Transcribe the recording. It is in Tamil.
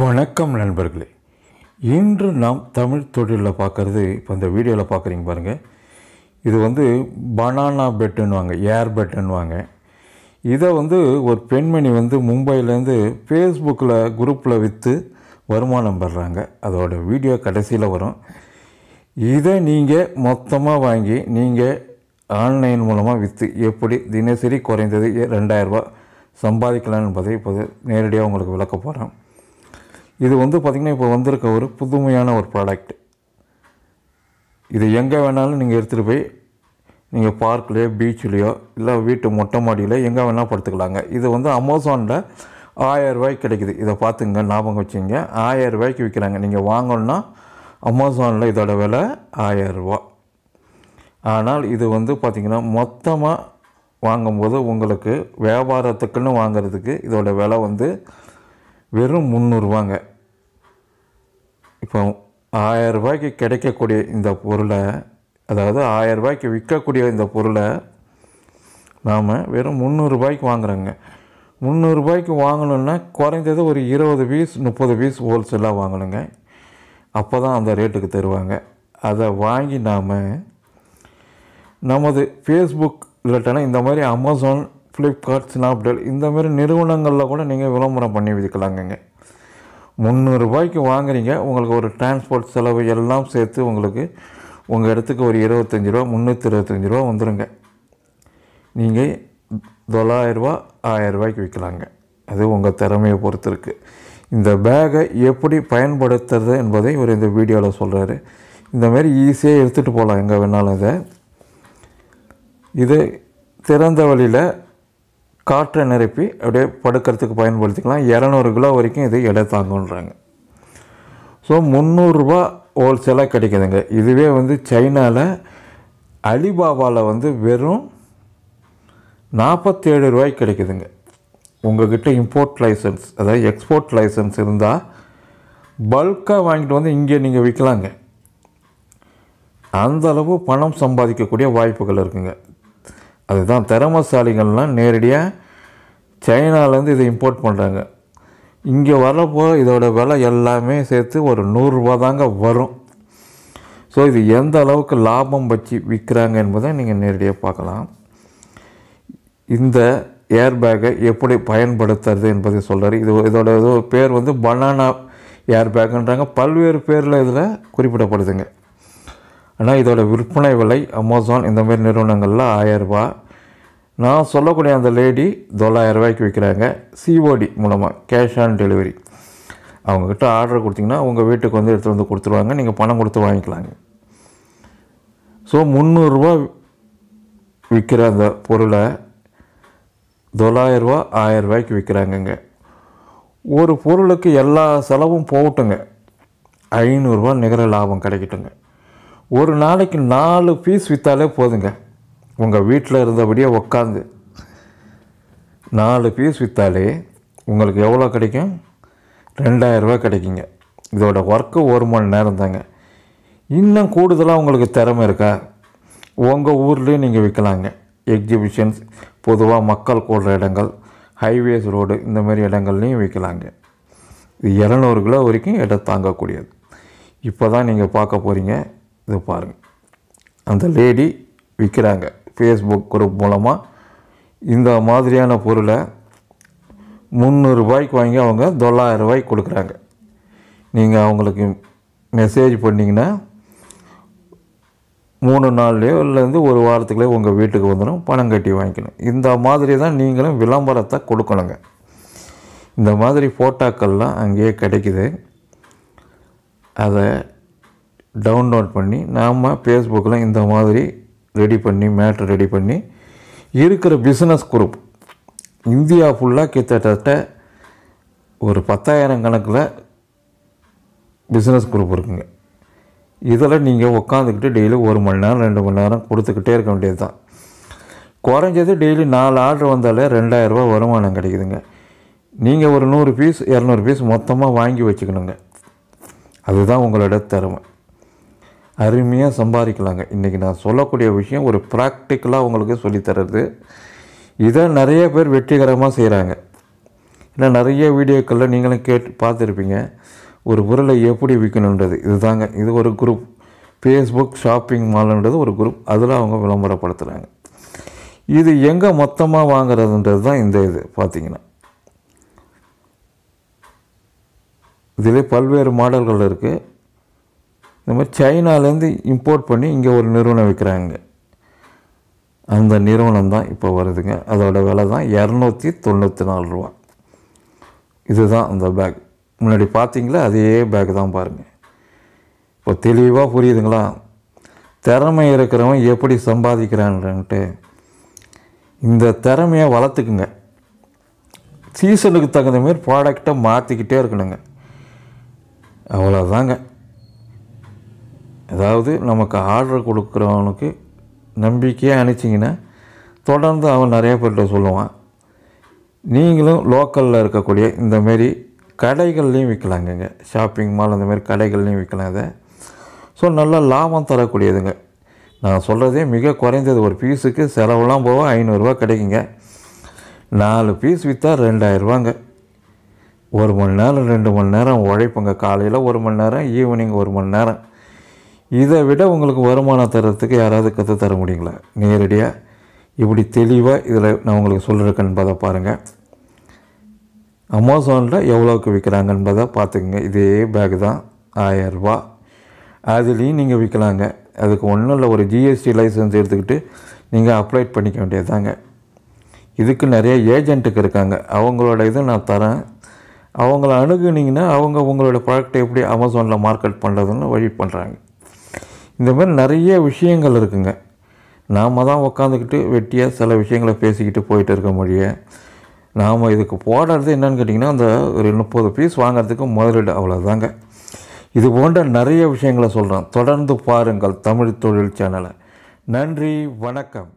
வணக்கம் நண்பர்களே இன்று நாம் தமிழ் தொழிலில் பார்க்குறது இப்போ இந்த வீடியோவில் பார்க்குறீங்க பாருங்கள் இது வந்து பனானா பெட்டுன்னுவாங்க ஏர் பெட்டுன்னுவாங்க இதை வந்து ஒரு பெண்மணி வந்து மும்பையிலேருந்து ஃபேஸ்புக்கில் குரூப்பில் விற்று வருமானம் பெறுறாங்க அதோடய வீடியோ கடைசியில் வரும் இதை நீங்கள் மொத்தமாக வாங்கி நீங்கள் ஆன்லைன் மூலமாக விற்று எப்படி தினசரி குறைந்தது ரெண்டாயிரரூபா சம்பாதிக்கலாம் என்பதை இப்போது நேரடியாக உங்களுக்கு விளக்க போகிறேன் இது வந்து பார்த்திங்கன்னா இப்போ வந்திருக்க ஒரு புதுமையான ஒரு ப்ராடக்ட் இது எங்கே வேணாலும் நீங்கள் எடுத்துகிட்டு போய் நீங்கள் பார்க்லேயோ பீச்லேயோ இல்லை வீட்டு மொட்டை மாடியிலோ எங்கே வேணால் படுத்துக்கலாங்க இது வந்து அமேசானில் ஆயரூவாய்க்கு கிடைக்குது இதை பார்த்துங்க ஞாபகம் வச்சுங்க ரூபாய்க்கு விற்கிறாங்க நீங்கள் வாங்கணுன்னா அமேசானில் இதோட விலை ஆயரூவா ஆனால் இது வந்து பார்த்திங்கன்னா மொத்தமாக வாங்கும்போது உங்களுக்கு வியாபாரத்துக்குன்னு வாங்கிறதுக்கு இதோட விலை வந்து வெறும் முந்நூறுவாங்க இப்போ ஆயரூபாய்க்கு கிடைக்கக்கூடிய இந்த பொருளை அதாவது ஆயரூபாய்க்கு விற்கக்கூடிய இந்த பொருளை நாம் வெறும் முந்நூறுபாய்க்கு வாங்குகிறோங்க முந்நூறுபாய்க்கு வாங்கணுன்னா குறைஞ்சது ஒரு இருபது பீஸ் முப்பது பீஸ் ஹோல்சேலாக வாங்கணுங்க அப்போ தான் அந்த ரேட்டுக்கு தருவாங்க அதை வாங்கி நாம் நமது ஃபேஸ்புக் இல்லாட்டினா இந்த மாதிரி அமேசான் ஃப்ளிப்கார்ட் ஸ்னாப்டீல் இந்தமாரி நிறுவனங்களில் கூட நீங்கள் விளம்பரம் பண்ணி விதிக்கலாங்கங்க முந்நூறுபாய்க்கு வாங்குறீங்க உங்களுக்கு ஒரு டிரான்ஸ்போர்ட் செலவு எல்லாம் சேர்த்து உங்களுக்கு உங்கள் இடத்துக்கு ஒரு இருபத்தஞ்சி ரூபா முந்நூற்றி இருபத்தஞ்சி ரூபா வந்துடுங்க நீங்கள் தொள்ளாயிரரூபா ஆயரூபாய்க்கு விற்கலாங்க அது உங்கள் திறமையை பொறுத்து இருக்குது இந்த பேகை எப்படி பயன்படுத்துறது என்பதை இவர் இந்த வீடியோவில் சொல்கிறாரு இந்தமாரி ஈஸியாக எடுத்துகிட்டு போகலாம் எங்கே வேணாலும் இதை இது திறந்த வழியில் காற்றை நிரப்பி அப்படியே படுக்கிறதுக்கு பயன்படுத்திக்கலாம் இரநூறு கிலோ வரைக்கும் இது எடை தாங்குன்றாங்க ஸோ முந்நூறுரூபா ஹோல்சேலாக கிடைக்குதுங்க இதுவே வந்து சைனாவில் அலிபாபாவில் வந்து வெறும் நாற்பத்தேழு ரூபாய்க்கு கிடைக்குதுங்க கிட்டே இம்போர்ட் லைசன்ஸ் அதாவது எக்ஸ்போர்ட் லைசன்ஸ் இருந்தால் பல்காக வாங்கிட்டு வந்து இங்கே நீங்கள் விற்கலாங்க அந்தளவு பணம் சம்பாதிக்கக்கூடிய வாய்ப்புகள் இருக்குங்க அதுதான் திறமசாலிகள்லாம் நேரடியாக சைனாலேருந்து இதை இம்போர்ட் பண்ணுறாங்க இங்கே வரப்போ இதோட விலை எல்லாமே சேர்த்து ஒரு நூறுரூவா தாங்க வரும் ஸோ இது எந்த அளவுக்கு லாபம் வச்சு விற்கிறாங்க என்பதை நீங்கள் நேரடியாக பார்க்கலாம் இந்த ஏர்பேக்கை எப்படி பயன்படுத்துறது என்பதை சொல்கிறார் இது இதோட இது பேர் வந்து பனானா ஏர்பேக்குன்றாங்க பல்வேறு பேரில் இதில் குறிப்பிடப்படுதுங்க ஆனால் இதோட விற்பனை விலை அமேசான் இந்த மாதிரி நிறுவனங்களில் ஆயரூபா நான் சொல்லக்கூடிய அந்த லேடி தொள்ளாயிரம் ரூபாய்க்கு விற்கிறாங்க சிஓடி மூலமாக கேஷ் ஆன் டெலிவரி அவங்கக்கிட்ட ஆர்டர் கொடுத்திங்கன்னா உங்கள் வீட்டுக்கு வந்து எடுத்துகிட்டு வந்து கொடுத்துருவாங்க நீங்கள் பணம் கொடுத்து வாங்கிக்கலாங்க ஸோ முந்நூறுரூவா விற்கிற அந்த பொருளை தொள்ளாயிரரூவா ரூபாய்க்கு விற்கிறாங்கங்க ஒரு பொருளுக்கு எல்லா செலவும் போகட்டுங்க ஐநூறுரூவா நிகர லாபம் கிடைக்கட்டுங்க ஒரு நாளைக்கு நாலு பீஸ் விற்றாலே போதுங்க உங்கள் வீட்டில் இருந்தபடியே உக்காந்து நாலு பீஸ் விற்றாலே உங்களுக்கு எவ்வளோ கிடைக்கும் ரெண்டாயிரரூபா கிடைக்குங்க இதோட ஒர்க்கு ஒரு மணி நேரம் தாங்க இன்னும் கூடுதலாக உங்களுக்கு திறமை இருக்கா உங்கள் ஊர்லேயும் நீங்கள் விற்கலாங்க எக்ஸிபிஷன்ஸ் பொதுவாக மக்கள் கூடுற இடங்கள் ஹைவேஸ் ரோடு இந்த மாதிரி இடங்கள்லையும் விற்கலாங்க இது இரநூறு கிலோ வரைக்கும் இடம் தாங்கக்கூடியது இப்போ தான் நீங்கள் பார்க்க போகிறீங்க இது பாருங்கள் அந்த லேடி விற்கிறாங்க ஃபேஸ்புக் குரூப் மூலமாக இந்த மாதிரியான பொருளை முந்நூறுபாய்க்கு வாங்கி அவங்க தொள்ளாயிரம் ரூபாய்க்கு கொடுக்குறாங்க நீங்கள் அவங்களுக்கு மெசேஜ் பண்ணிங்கன்னா மூணு நாள்லையோ இல்லைருந்து ஒரு வாரத்துக்குள்ளே உங்கள் வீட்டுக்கு வந்துடும் பணம் கட்டி வாங்கிக்கணும் இந்த மாதிரி தான் நீங்களும் விளம்பரத்தை கொடுக்கணுங்க இந்த மாதிரி ஃபோட்டோக்கள்லாம் அங்கேயே கிடைக்குது அதை டவுன்லோட் பண்ணி நாம் ஃபேஸ்புக்கில் இந்த மாதிரி ரெடி பண்ணி மேட்ரு ரெடி பண்ணி இருக்கிற பிஸ்னஸ் குரூப் இந்தியா ஃபுல்லாக கிட்டத்தட்ட ஒரு பத்தாயிரம் கணக்கில் பிஸ்னஸ் குரூப் இருக்குங்க இதில் நீங்கள் உட்காந்துக்கிட்டு டெய்லி ஒரு மணி நேரம் ரெண்டு மணி நேரம் கொடுத்துக்கிட்டே இருக்க வேண்டியது தான் குறைஞ்சது டெய்லி நாலு ஆர்டர் வந்தாலே ரெண்டாயிரரூபா வருமானம் கிடைக்குதுங்க நீங்கள் ஒரு நூறு பீஸ் இரநூறு பீஸ் மொத்தமாக வாங்கி வச்சுக்கணுங்க அதுதான் உங்களோட திறமை அருமையாக சம்பாதிக்கலாங்க இன்றைக்கி நான் சொல்லக்கூடிய விஷயம் ஒரு ப்ராக்டிக்கலாக உங்களுக்கு சொல்லித்தரது இதை நிறைய பேர் வெற்றிகரமாக செய்கிறாங்க ஏன்னா நிறைய வீடியோக்களில் நீங்களும் கேட்டு பார்த்துருப்பீங்க ஒரு பொருளை எப்படி விற்கணுன்றது இதுதாங்க இது ஒரு குரூப் ஃபேஸ்புக் ஷாப்பிங் மால்ன்றது ஒரு குரூப் அதில் அவங்க விளம்பரப்படுத்துகிறாங்க இது எங்கே மொத்தமாக வாங்குறதுன்றது தான் இந்த இது பார்த்திங்கன்னா இதில் பல்வேறு மாடல்கள் இருக்குது இந்த மாதிரி சைனாலேருந்து இம்போர்ட் பண்ணி இங்கே ஒரு நிறுவனம் விற்கிறாங்க அந்த நிறுவனம் தான் இப்போ வருதுங்க அதோடய விலை தான் இரநூத்தி தொண்ணூற்றி நாலு ரூபா இதுதான் அந்த பேக் முன்னாடி பார்த்தீங்களா அதே பேக் தான் பாருங்கள் இப்போ தெளிவாக புரியுதுங்களா திறமை இருக்கிறவன் எப்படி சம்பாதிக்கிறான்ட்டு இந்த திறமையை வளர்த்துக்குங்க சீசனுக்கு தகுந்த மாதிரி ப்ராடக்டை மாற்றிக்கிட்டே இருக்கணுங்க அவ்வளோதாங்க அதாவது நமக்கு ஆர்டர் கொடுக்குறவனுக்கு நம்பிக்கையாக அனுப்பிச்சிங்கன்னா தொடர்ந்து அவன் நிறைய பேர்கிட்ட சொல்லுவான் நீங்களும் லோக்கலில் இருக்கக்கூடிய இந்தமாரி கடைகள்லேயும் விற்கலாங்கங்க ஷாப்பிங் மால் அந்தமாரி கடைகள்லேயும் விற்கலாம் அதை ஸோ நல்லா லாபம் தரக்கூடியதுங்க நான் சொல்கிறதே மிக குறைந்தது ஒரு பீஸுக்கு செலவுலாம் போக ஐநூறுரூவா கிடைக்குங்க நாலு பீஸ் விற்றா ரெண்டாயிரரூவாங்க ஒரு மணி நேரம் ரெண்டு மணி நேரம் உழைப்புங்க காலையில் ஒரு மணி நேரம் ஈவினிங் ஒரு மணி நேரம் இதை விட உங்களுக்கு வருமானம் தரத்துக்கு யாராவது கற்று தர முடியுங்களா நேரடியாக இப்படி தெளிவாக இதில் நான் உங்களுக்கு சொல்லியிருக்கேன் பாருங்கள் அமேசானில் எவ்வளோக்கு விற்கிறாங்கன்பதை பார்த்துக்குங்க இதே பேக் தான் ஆயரூபா அதுலேயும் நீங்கள் விற்கலாங்க அதுக்கு ஒன்றும் இல்லை ஒரு ஜிஎஸ்டி லைசன்ஸ் எடுத்துக்கிட்டு நீங்கள் அப்ளை பண்ணிக்க வேண்டியதாங்க இதுக்கு நிறைய ஏஜென்ட்டுக்கு இருக்காங்க அவங்களோட இதை நான் தரேன் அவங்கள அணுகுனிங்கன்னா அவங்க உங்களோட ப்ராடக்ட்டை எப்படி அமேசானில் மார்க்கெட் பண்ணுறதுன்னு வழி பண்ணுறாங்க இந்த மாதிரி நிறைய விஷயங்கள் இருக்குங்க நாம் தான் உக்காந்துக்கிட்டு வெட்டியாக சில விஷயங்களை பேசிக்கிட்டு போயிட்டு இருக்க முடிய நாம் இதுக்கு போடுறது என்னன்னு கேட்டிங்கன்னா அந்த ஒரு முப்பது பீஸ் வாங்கிறதுக்கு முதலீடு அவ்வளோதாங்க இது போன்ற நிறைய விஷயங்களை சொல்கிறோம் தொடர்ந்து பாருங்கள் தமிழ் தொழில் சேனலை நன்றி வணக்கம்